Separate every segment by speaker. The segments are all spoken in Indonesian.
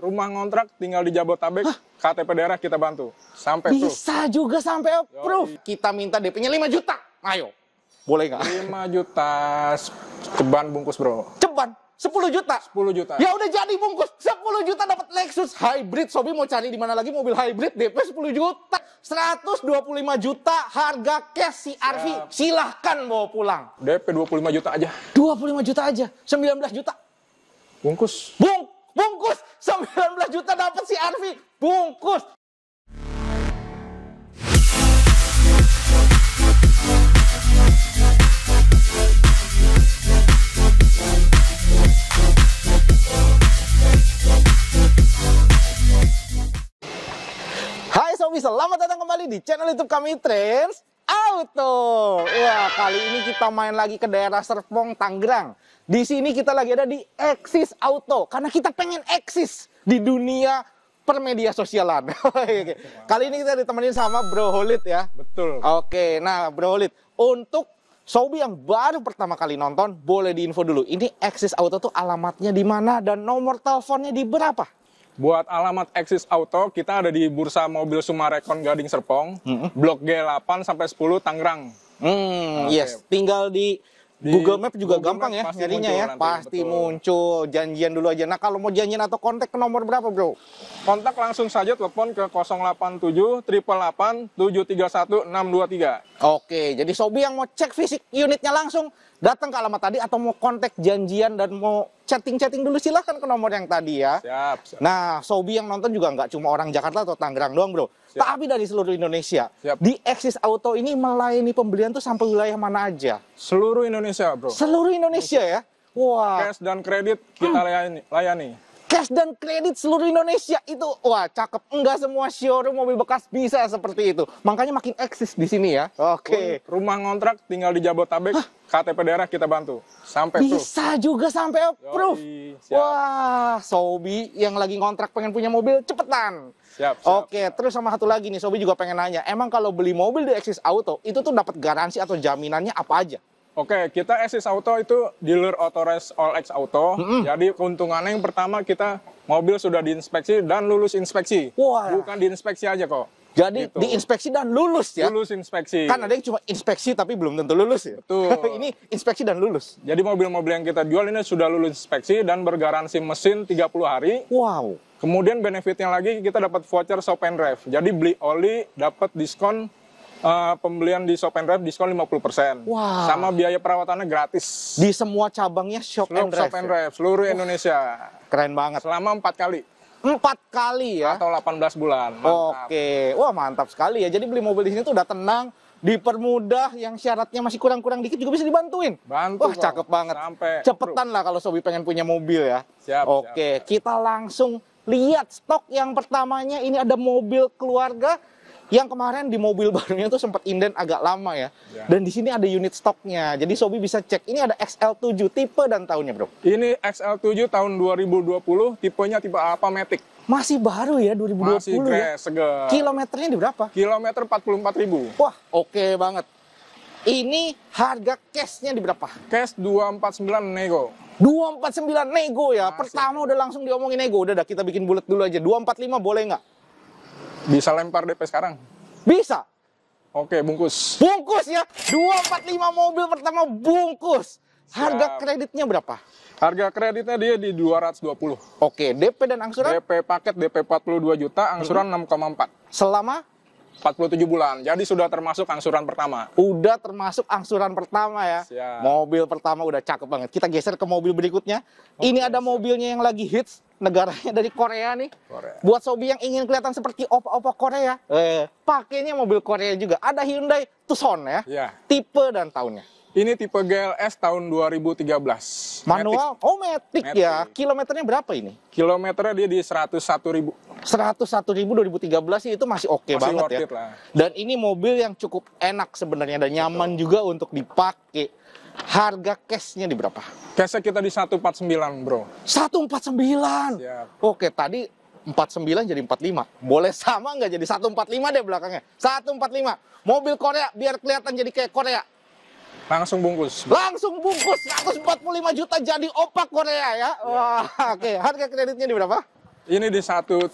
Speaker 1: rumah ngontrak tinggal di Jabotabek, Hah? KTP daerah kita bantu. Sampai Bisa proof. juga sampai approve. Yoi. Kita minta DP-nya 5 juta. Ayo. Boleh nggak? 5 juta ceban bungkus, Bro. Ceban 10 juta. 10 juta. Ya udah jadi bungkus. 10 juta dapat Lexus hybrid. Sobi mau cari di mana lagi mobil hybrid DP 10 juta. 125 juta harga cash si Arfi, Silahkan bawa pulang. DP 25 juta aja. 25 juta aja. 19 juta. Bungkus. Bungkus. Bungkus 19 juta dapat si Arfi. Bungkus. Hai Sobi, selamat datang kembali di channel YouTube kami Trends Auto. Ya kali ini kita main lagi ke daerah Serpong, Tangerang. Di sini kita lagi ada di Exis Auto karena kita pengen eksis di dunia permedia sosialan. Kali ini kita ditemenin sama Bro Holit ya. Betul. Oke, nah Bro Holit, untuk Sobi yang baru pertama kali nonton, boleh diinfo dulu. Ini Exis Auto tuh alamatnya di mana dan nomor teleponnya di berapa? Buat alamat Exis Auto, kita ada di Bursa Mobil Sumarekon Gading Serpong, mm -hmm. Blok G8 sampai 10 Tangerang. Hmm, okay. yes, tinggal di di Google Map juga Google gampang Map ya nyarinya ya. pasti muncul janjian dulu aja. Nah, kalau mau janjian atau kontak ke nomor berapa, Bro? Kontak langsung saja telepon ke 087 731 623. Oke, jadi sobi yang mau cek fisik unitnya langsung datang ke alamat tadi atau mau kontak janjian dan mau chatting-chatting dulu silahkan ke nomor yang tadi ya. Siap, siap. Nah, Sobi yang nonton juga nggak cuma orang Jakarta atau Tangerang doang bro, siap. tapi dari seluruh Indonesia. Siap. Di Exis Auto ini melayani pembelian tuh sampai wilayah mana aja? Seluruh Indonesia bro. Seluruh Indonesia ya? Wah. Wow. Cash dan kredit kita hmm. layani. layani cash dan kredit seluruh Indonesia itu wah cakep enggak semua showroom mobil bekas bisa seperti itu makanya makin eksis di sini ya oke okay. rumah ngontrak tinggal di Jabotabek Hah? KTP daerah kita bantu sampai bisa proof. juga sampai proof Yoi, wah Sobi yang lagi ngontrak pengen punya mobil cepetan siap, siap oke okay. terus sama satu lagi nih Sobi juga pengen nanya emang kalau beli mobil di Eksis Auto itu tuh dapat garansi atau jaminannya apa aja Oke, kita SS Auto itu dealer authorized all X Auto. Mm -hmm. Jadi keuntungannya yang pertama kita mobil sudah diinspeksi dan lulus inspeksi. Wah. Bukan diinspeksi aja kok. Jadi gitu. diinspeksi dan lulus ya. Lulus inspeksi. Kan ada yang cuma inspeksi tapi belum tentu lulus ya. Tuh, ini inspeksi dan lulus. Jadi mobil-mobil yang kita jual ini sudah lulus inspeksi dan bergaransi mesin 30 hari. Wow. Kemudian benefitnya lagi kita dapat voucher shop and drive. Jadi beli oli dapat diskon uh, pembelian di Shop and Drive diskon 50%. Wow. Sama biaya perawatannya gratis. Di semua cabangnya Shop seluruh and Drive. Shop and Drive ya? seluruh oh. Indonesia. Keren banget. Selama empat kali. Empat kali ya? Atau 18 bulan. Mantap. Oke. Wah, mantap sekali ya. Jadi beli mobil di sini tuh udah tenang, dipermudah yang syaratnya masih kurang-kurang dikit juga bisa dibantuin. Bantu. Wah, cakep banget. Sampai Cepetan bro. lah kalau Sobi pengen punya mobil ya. Siap, Oke, siap. kita langsung lihat stok yang pertamanya ini ada mobil keluarga yang kemarin di mobil barunya tuh sempat inden agak lama ya. ya. Dan di sini ada unit stoknya. Jadi Sobi bisa cek ini ada XL7 tipe dan tahunnya, Bro. Ini XL7 tahun 2020, tipenya tipe apa Matic. Masih baru ya 2020 Masih ya. Kilometernya di berapa? Kilometer 44.000. Wah, oke okay banget. Ini harga cashnya di berapa? Cash 249 nego. 249 nego ya. Masih. Pertama udah langsung diomongin nego. Udah dah kita bikin bulat dulu aja. 245 boleh nggak? Bisa lempar DP sekarang? Bisa. Oke, bungkus. Bungkus ya. 245 mobil pertama bungkus. Harga kreditnya berapa? Harga kreditnya dia di 220. Oke, DP dan angsuran? DP paket DP 42 juta, angsuran 6,4. Mm-hmm. Selama 47 bulan. Jadi sudah termasuk angsuran pertama. Udah termasuk angsuran pertama ya. Siap. Mobil pertama udah cakep banget. Kita geser ke mobil berikutnya. Oh, Ini ada mobilnya yang lagi hits negaranya dari Korea nih. Korea. Buat sobi yang ingin kelihatan seperti opa-opa Korea, eh. pakainya mobil Korea juga. Ada Hyundai Tucson ya. Yeah. Tipe dan tahunnya. Ini tipe GLS tahun 2013. Manual? Matic. Oh, Matic, ya. Matic ya. Kilometernya berapa ini? Kilometernya dia di 101 ribu. 101 ribu 2013 itu masih oke okay banget ya. lah. Dan ini mobil yang cukup enak sebenarnya dan nyaman Betul. juga untuk dipakai. Harga cashnya di berapa? Cashnya kita di 149, bro. 149? Siap. Oke, tadi 49 jadi 45. Boleh sama nggak jadi 145 deh belakangnya? 145. Mobil Korea biar kelihatan jadi kayak Korea. Langsung bungkus. Langsung bungkus 145 juta jadi opak Korea ya. Iya. Wah, oke. Okay. Harga kreditnya di berapa? Ini di 139.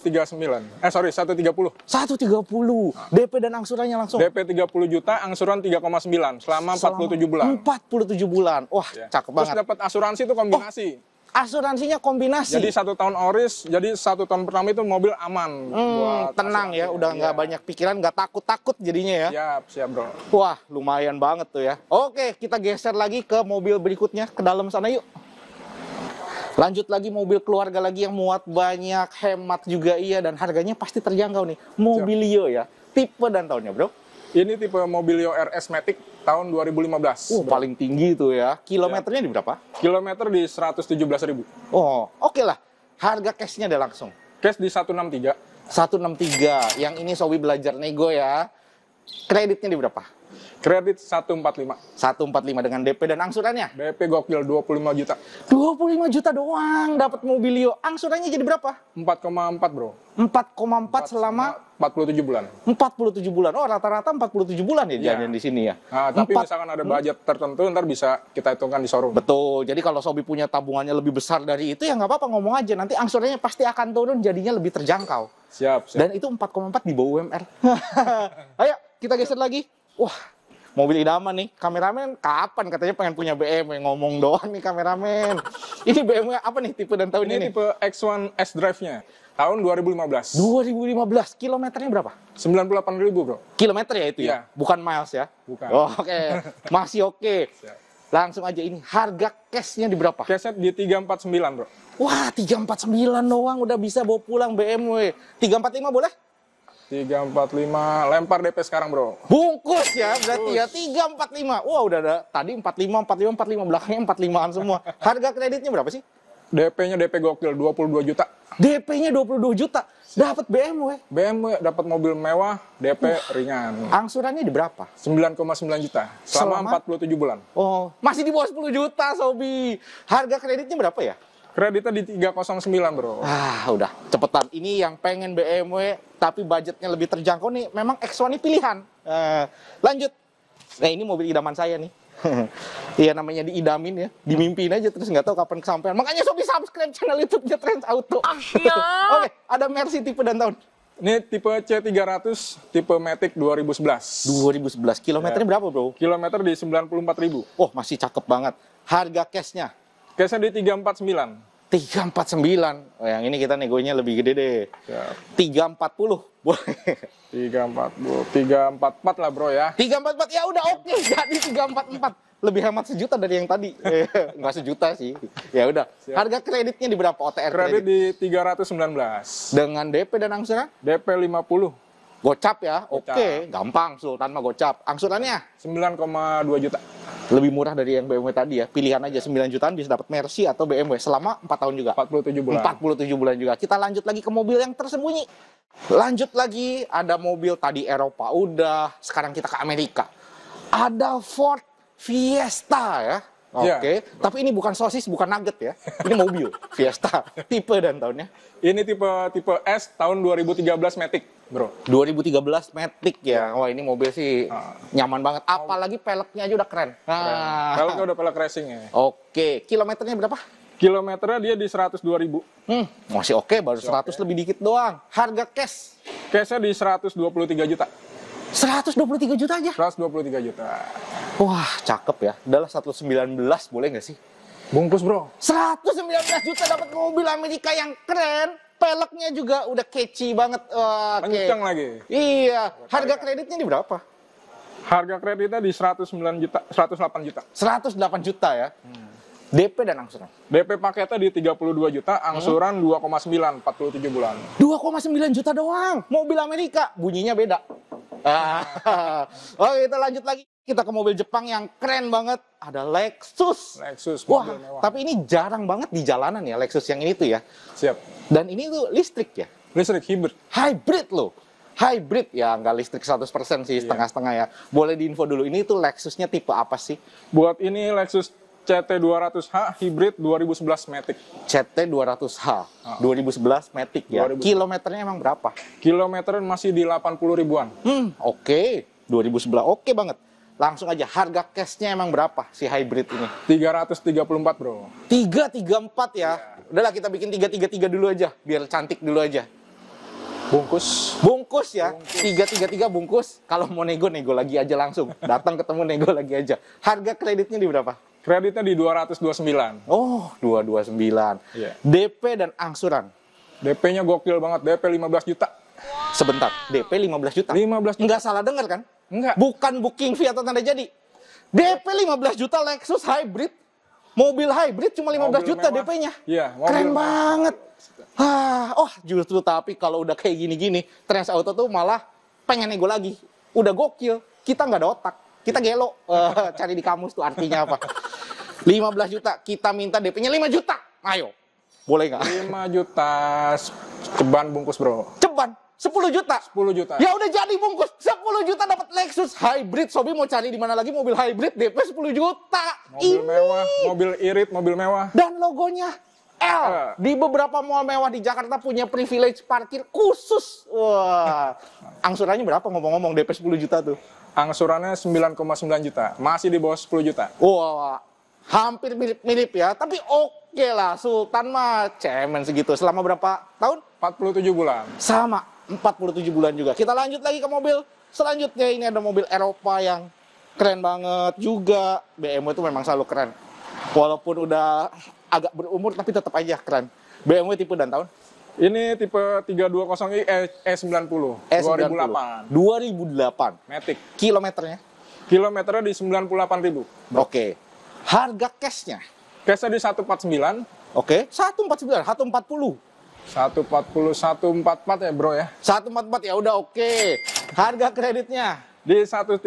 Speaker 1: Eh sorry, 130. 130. Nah. DP dan angsurannya langsung. DP 30 juta, angsuran 3,9 selama, selama 47 bulan. 47 bulan. Wah, yeah. cakep banget. Terus dapat asuransi itu kombinasi. Oh asuransinya kombinasi. Jadi satu tahun oris, jadi satu tahun pertama itu mobil aman. Hmm, tenang ya, udah nggak ya. banyak pikiran, nggak takut-takut jadinya ya. Siap, siap bro. Wah, lumayan banget tuh ya. Oke, kita geser lagi ke mobil berikutnya, ke dalam sana yuk. Lanjut lagi mobil keluarga lagi yang muat banyak, hemat juga iya, dan harganya pasti terjangkau nih. Mobilio ya, tipe dan tahunnya bro. Ini tipe Mobilio RS Matic tahun 2015. Uh, paling tinggi itu ya. Kilometernya ya. di berapa? Kilometer di 117.000. Oh, oke okay lah. Harga cashnya ada langsung. Cash di 163. 163. Yang ini Sobi belajar nego ya. Kreditnya di berapa? Kredit 145. 145 dengan DP dan angsurannya? DP gokil 25 juta. 25 juta doang dapat mobilio. Angsurannya jadi berapa? 4,4, Bro. 4,4 selama 47 bulan. 47 bulan. Oh, rata-rata 47 bulan ya iya. jajan di sini ya. Nah, tapi 4, misalkan ada budget tertentu ntar bisa kita hitungkan di showroom. Betul. Jadi kalau Sobi punya tabungannya lebih besar dari itu ya nggak apa-apa ngomong aja. Nanti angsurannya pasti akan turun jadinya lebih terjangkau. Siap, siap. Dan itu 4,4 di bawah UMR. Ayo kita geser lagi wah mobil idaman nih kameramen kapan katanya pengen punya BMW ngomong doang nih kameramen ini BMW apa nih tipe dan tahun ini ini tipe X1 S Drive nya tahun 2015 2015 kilometernya berapa 98 ribu bro kilometer ya itu ya, ya? bukan miles ya bukan oh, oke okay. masih oke okay. langsung aja ini harga cashnya di berapa cashnya di 349 bro wah 349 doang udah bisa bawa pulang BMW 345 boleh tiga empat lima lempar dp sekarang bro bungkus ya berarti ya tiga empat lima wow udah ada tadi empat lima empat lima empat lima belakangnya empat limaan semua harga kreditnya berapa sih dp-nya dp gokil dua puluh dua juta dp-nya dua puluh dua juta dapat bmw bmw dapat mobil mewah dp uh, ringan angsurannya di berapa sembilan koma sembilan juta selama empat puluh tujuh bulan oh masih di bawah sepuluh juta sobi harga kreditnya berapa ya Kreditnya di 309 bro. Ah udah cepetan. Ini yang pengen BMW tapi budgetnya lebih terjangkau nih. Memang X1 ini pilihan. Uh, lanjut. Nah ini mobil idaman saya nih. Iya namanya diidamin ya, Dimimpin aja terus nggak tahu kapan kesampaian. Makanya sobi subscribe channel YouTube-nya Trends Auto. Ah, iya. Oke, okay, ada Mercy tipe dan tahun. Ini tipe C300, tipe Matic 2011. 2011. Kilometernya ya. berapa, Bro? Kilometer di 94.000. Oh, masih cakep banget. Harga cashnya Geser di 349. 349. Oh, yang ini kita negonya lebih gede deh. Siap. 340. Boleh. 340. 344 lah, Bro ya. 344. Ya udah oke, okay. jadi 344. Lebih hemat sejuta dari yang tadi. Enggak sejuta sih. Ya udah. Harga kreditnya di berapa OTR kredit? Kredit di 319. Dengan DP dan angsuran? DP 50. Gocap ya, oke, okay. gampang sultan mah gocap. Angsurannya? 9,2 juta lebih murah dari yang BMW tadi ya. Pilihan aja 9 jutaan bisa dapat Mercy atau BMW selama 4 tahun juga. 47 bulan. 47 bulan juga. Kita lanjut lagi ke mobil yang tersembunyi. Lanjut lagi ada mobil tadi Eropa udah, sekarang kita ke Amerika. Ada Ford Fiesta ya. Oke, okay. Iya. yeah. tapi ini bukan sosis, bukan nugget ya. Ini mobil Fiesta, tipe dan tahunnya. Ini tipe tipe S tahun 2013 Matic, Bro. 2013 Matic ya. Iya. Wah, ini mobil sih uh. nyaman banget. Apalagi peleknya aja udah keren. keren. Ah. Peleknya udah pelek racing ya. Oke, okay. kilometernya berapa? Kilometernya dia di 102 ribu. Hmm, masih oke, okay, baru masih 100 okay. lebih dikit doang. Harga cash? Cashnya di 123 juta. 123 juta aja? 123 juta. Wah, cakep ya. Adalah 119 boleh nggak sih? Bungkus bro. 119 juta dapat mobil Amerika yang keren. Peleknya juga udah keci banget. Eh, oke. Okay. lagi. Iya. Harga kreditnya di berapa? Harga kreditnya di 109 juta, 108 juta. 108 juta ya. Hmm. DP dan angsuran? DP paketnya di 32 juta, angsuran hmm. 2,9, 47 bulan. 2,9 juta doang, mobil Amerika, bunyinya beda. Oke, kita lanjut lagi. Kita ke mobil Jepang yang keren banget. Ada Lexus. Lexus, Wah, mewah. tapi ini jarang banget di jalanan ya, Lexus yang ini tuh ya. Siap. Dan ini tuh listrik ya? Listrik, hybrid. Hybrid loh. Hybrid ya, nggak listrik 100% sih, iya. setengah-setengah ya. Boleh diinfo dulu, ini tuh Lexusnya tipe apa sih? Buat ini Lexus CT200H hybrid 2011 Matic. CT200H ah. ribu 2011 Matic ya. 2011. Kilometernya emang berapa? Kilometernya masih di 80 ribuan. Hmm, oke. Okay. 2011 oke okay banget. Langsung aja harga cashnya emang berapa si hybrid ini? 334, Bro. 334 ya. Yeah. Udahlah kita bikin 333 dulu aja biar cantik dulu aja. Bungkus. Bungkus ya. Bungkus. Tiga, tiga, tiga bungkus. Kalau mau nego, nego lagi aja langsung. Datang ketemu, nego lagi aja. Harga kreditnya di berapa? Kreditnya di 229. Oh, 229. Yeah. DP dan angsuran. DP-nya gokil banget, DP 15 juta. Sebentar, DP 15 juta. 15 juta. Enggak salah dengar kan? Enggak. Bukan booking fee atau tanda jadi. DP 15 juta Lexus hybrid. Mobil hybrid cuma 15 mobil juta DP-nya. Iya, yeah, Keren banget. Ah, oh justru tapi kalau udah kayak gini-gini, Trans Auto tuh malah pengen nego lagi. Udah gokil, kita nggak ada otak. Kita gelo uh, cari di kamus tuh artinya apa. 15 juta, kita minta DP-nya 5 juta. Ayo. Boleh nggak? 5 juta ceban bungkus, Bro. Ceban 10 juta. 10 juta. Ya udah jadi bungkus. 10 juta dapat Lexus hybrid. Sobi mau cari di mana lagi mobil hybrid DP 10 juta. Mobil Ini. mewah, mobil irit, mobil mewah. Dan logonya L. Uh. Di beberapa mall mewah di Jakarta punya privilege parkir khusus. Wah. Angsurannya berapa ngomong-ngomong DP 10 juta tuh? Angsurannya 9,9 juta. Masih di bawah 10 juta. Wah, hampir mirip-mirip ya, tapi oke okay lah Sultan mah cemen segitu. Selama berapa tahun? 47 bulan. Sama, 47 bulan juga. Kita lanjut lagi ke mobil selanjutnya ini ada mobil Eropa yang keren banget juga. BMW itu memang selalu keren. Walaupun udah agak berumur tapi tetap aja keren. BMW tipe dan tahun? Ini tipe 320i E90, E90 2008. 2008. Matic. Kilometernya? Kilometernya di 98.000. ribu. Oke. Okay. Harga cashnya? Cashnya di 149. Oke, okay. 149, 140. 140 144 ya bro ya. 144 ya udah oke. Okay. Harga kreditnya di 134.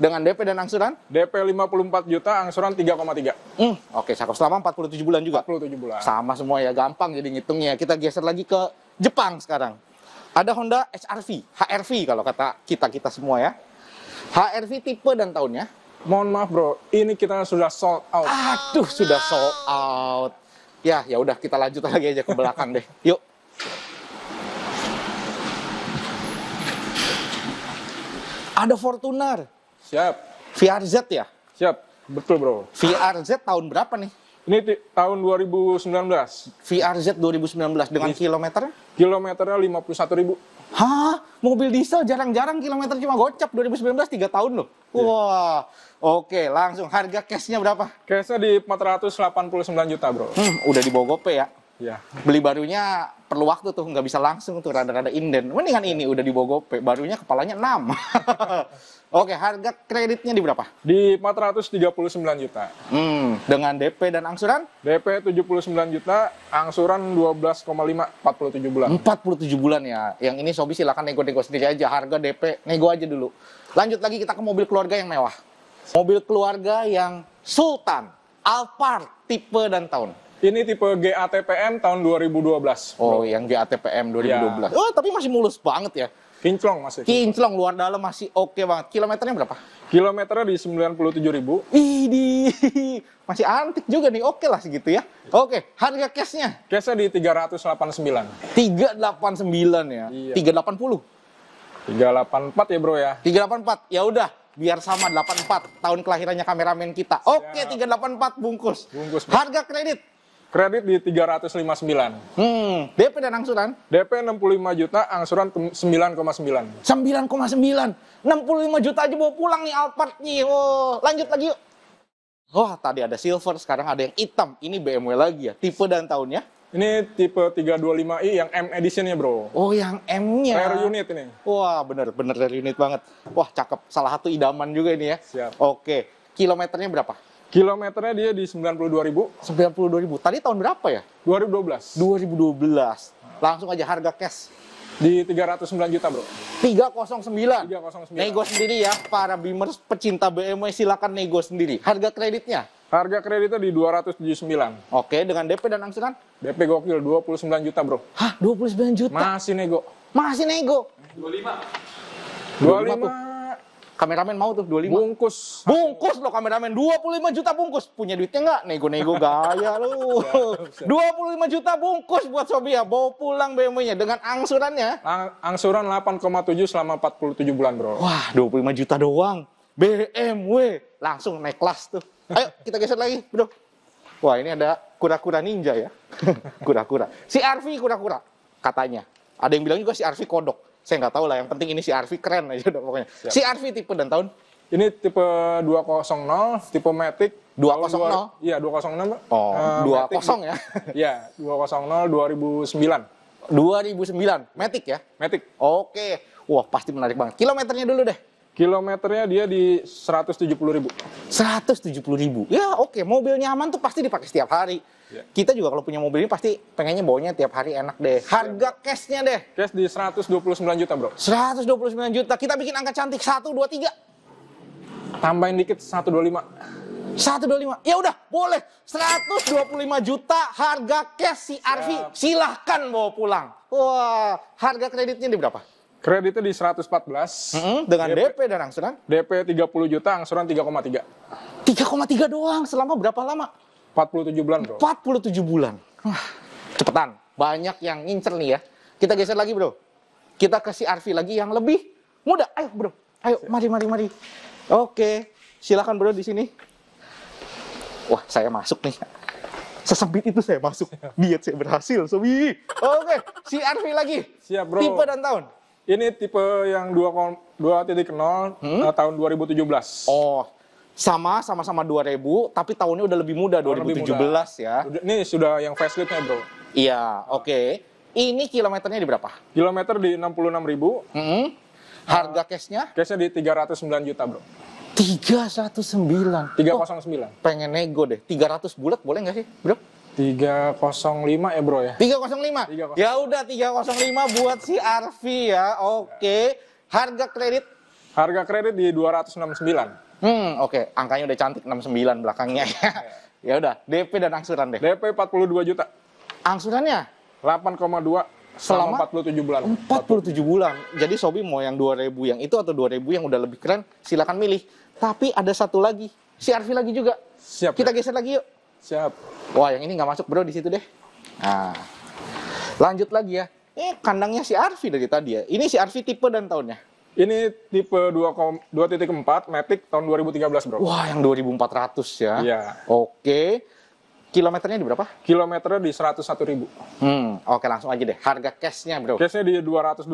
Speaker 1: Dengan DP dan angsuran? DP 54 juta, angsuran 3,3. Hmm, oke, okay, cakep. Selama 47 bulan juga? 47 bulan. Sama semua ya, gampang jadi ngitungnya. Kita geser lagi ke Jepang sekarang. Ada Honda HRV, HRV kalau kata kita-kita semua ya. HRV tipe dan tahunnya? mohon maaf bro, ini kita sudah sold out. Aduh, sudah sold out. Ya, ya udah kita lanjut lagi aja ke belakang deh. Yuk. Ada Fortuner. Siap. VRZ ya? Siap, betul bro. VRZ tahun berapa nih? Ini tahun 2019. VRZ 2019 dengan kilometernya? Kilometernya 51 ribu. Hah? mobil diesel jarang-jarang kilometer cuma gocap 2019 3 tahun loh. Yeah. Wah. Oke, langsung harga cashnya berapa? Cashnya di 489 juta, Bro. Hmm, udah di Bogope ya. Ya. Beli barunya perlu waktu tuh, nggak bisa langsung tuh rada-rada inden. Mendingan ini udah di Bogope, barunya kepalanya 6. Oke, harga kreditnya di berapa? Di 439 juta. Hmm, dengan DP dan angsuran? DP 79 juta, angsuran 12,5 47 bulan. 47 bulan ya. Yang ini Sobi silakan nego-nego sendiri aja harga DP, nego aja dulu. Lanjut lagi kita ke mobil keluarga yang mewah. Mobil keluarga yang Sultan, Alphard, tipe dan tahun. Ini tipe GATPM tahun 2012. Oh, bro. yang GATPM 2012. Ya. Oh, tapi masih mulus banget ya. Kinclong masih. Kinclong luar dalam masih oke okay banget. Kilometernya berapa? Kilometernya di 97.000. Ih, di masih antik juga nih. Oke okay lah segitu ya. Oke, okay. harga cashnya? Cashnya di 389. 389 ya. Iya. 380. 384 ya, Bro ya. 384. Ya udah, biar sama 84 tahun kelahirannya kameramen kita. Oke, okay, 384 bungkus. Bungkus. Bro. Harga kredit kredit di 359. Hmm, DP dan angsuran? DP 65 juta, angsuran 9,9. 9,9. 65 juta aja bawa pulang nih Alphard nih. Oh, lanjut lagi yuk. Wah, oh, tadi ada silver, sekarang ada yang hitam. Ini BMW lagi ya. Tipe dan tahunnya? Ini tipe 325i yang M editionnya bro. Oh yang M-nya. Rare unit ini. Wah bener, bener rare unit banget. Wah cakep, salah satu idaman juga ini ya. Siap. Oke, kilometernya berapa? Kilometernya dia di 92 ribu. 92 ribu. Tadi tahun berapa ya? 2012. 2012. Langsung aja harga cash. Di 309 juta bro. 309? 309. Nego sendiri ya, para Beamers pecinta BMW silakan nego sendiri. Harga kreditnya? Harga kreditnya di 279. Oke, dengan DP dan angsuran? DP gokil, 29 juta bro. Hah, 29 juta? Masih nego. Masih nego? 25. 25, 25 tuh kameramen mau tuh 25. Bungkus. Bungkus lo kameramen 25 juta bungkus. Punya duitnya enggak? Nego-nego gaya lo. 25 juta bungkus buat ya. Bawa pulang BMW-nya dengan angsurannya. Ang angsuran 8,7 selama 47 bulan bro. Wah 25 juta doang. BMW. Langsung naik kelas tuh. Ayo kita geser lagi bro. Wah ini ada kura-kura ninja ya. Kura-kura. Si Arfi kura-kura. Katanya. Ada yang bilang juga si Arfi kodok saya nggak tahu lah yang penting ini si Arvi keren aja udah pokoknya Siap. Ya. si Arvi tipe dan tahun ini tipe 200 tipe Matic 200 iya 206 oh uh, eh, 20 Matic, ya iya 200 2009 2009 Matic ya Matic oke wah pasti menarik banget kilometernya dulu deh Kilometernya dia di 170 ribu. 170 ribu? Ya oke, okay. mobil nyaman tuh pasti dipakai setiap hari. Yeah. Kita juga kalau punya mobil ini pasti pengennya bawanya tiap hari enak deh. Harga ya. cashnya deh. Cash di 129 juta bro. 129 juta, kita bikin angka cantik 1, 2, 3. Tambahin dikit 125. 125, ya udah boleh. 125 juta harga cash si Arfi, silahkan bawa pulang. Wah, harga kreditnya di berapa? Kreditnya di 114. Mm -hmm, dengan DP, DP dan angsuran? DP 30 juta, angsuran 3,3. 3,3 doang selama berapa lama? 47 bulan, Bro. 47 bulan. Wah, cepetan. Banyak yang ngincer nih ya. Kita geser lagi, Bro. Kita kasih RV lagi yang lebih muda. Ayo, Bro. Ayo, mari mari mari. Oke. Silakan, Bro, di sini. Wah, saya masuk nih sesempit itu saya masuk. Diet saya berhasil, Sobi. Oke, si Arfi lagi. Siap, bro. Tipe dan tahun. Ini tipe yang 2.0 hmm? Eh, tahun 2017. Oh. Sama sama-sama 2000 tapi tahunnya udah lebih muda tahun 2017 lebih muda. ya. Ini sudah yang faceliftnya, Bro. Iya, oke. Okay. Ini kilometernya di berapa? Kilometer di 66 ribu. Mm -hmm. Harga cashnya? Uh, Cashnya di 309 juta bro. 309? 309. Oh, pengen nego deh. 300 bulat boleh nggak sih bro? tiga lima ya bro ya? tiga 305? 305. Ya udah lima buat si Arfi ya. Oke. Okay. Harga kredit? Harga kredit di dua ratus enam sembilan Hmm, oke. Okay. Angkanya udah cantik enam sembilan belakangnya. ya udah, DP dan angsuran deh. DP empat puluh dua juta. Angsurannya? dua selama empat puluh tujuh bulan. empat puluh tujuh bulan. Jadi Sobi mau yang dua ribu yang itu atau dua ribu yang udah lebih keren, silakan milih. Tapi ada satu lagi, si Arfi lagi juga. Siap. Kita ya? geser lagi yuk. Siap. Wah, yang ini nggak masuk bro di situ deh. Nah, lanjut lagi ya. Iya. Ini kandangnya si Arfi dari tadi ya. Ini si Arfi tipe dan tahunnya. Ini tipe 2,4 Matic tahun 2013, Bro. Wah, yang 2400 ya. Iya. Oke. Kilometernya di berapa? Kilometernya di 101 ribu. Hmm, oke langsung aja deh. Harga cashnya, Bro. Cashnya di 225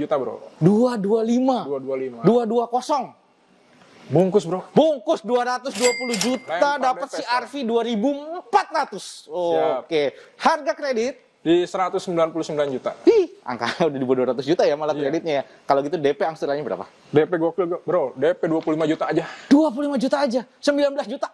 Speaker 1: juta, Bro. 225? 225. 220? Bungkus bro. Bungkus 220 juta dapat si RV 2400. Oh, Oke. Okay. Harga kredit di 199 juta. Ih, angka udah di 200 juta ya malah yeah. kreditnya ya. Kalau gitu DP angsurannya berapa? DP gokil, Bro. DP 25 juta aja. 25 juta aja. 19 juta.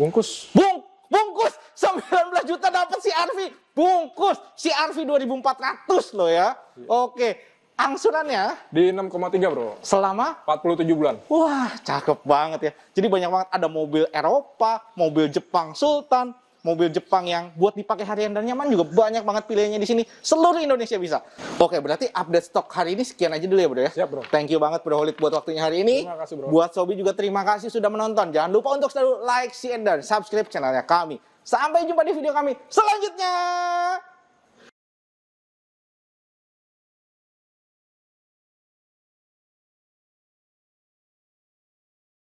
Speaker 1: Bungkus. Bung, bungkus. 19 juta dapat si RV. Bungkus si RV 2400 loh ya. Yeah. Oke. Okay angsurannya di 6,3 bro selama 47 bulan wah cakep banget ya jadi banyak banget ada mobil Eropa mobil Jepang Sultan mobil Jepang yang buat dipakai harian dan nyaman juga banyak banget pilihannya di sini seluruh Indonesia bisa oke berarti update stok hari ini sekian aja dulu ya bro ya Siap, bro thank you banget bro Holid buat waktunya hari ini terima kasih bro buat Sobi juga terima kasih sudah menonton jangan lupa untuk selalu like share dan subscribe channelnya kami sampai jumpa di video kami selanjutnya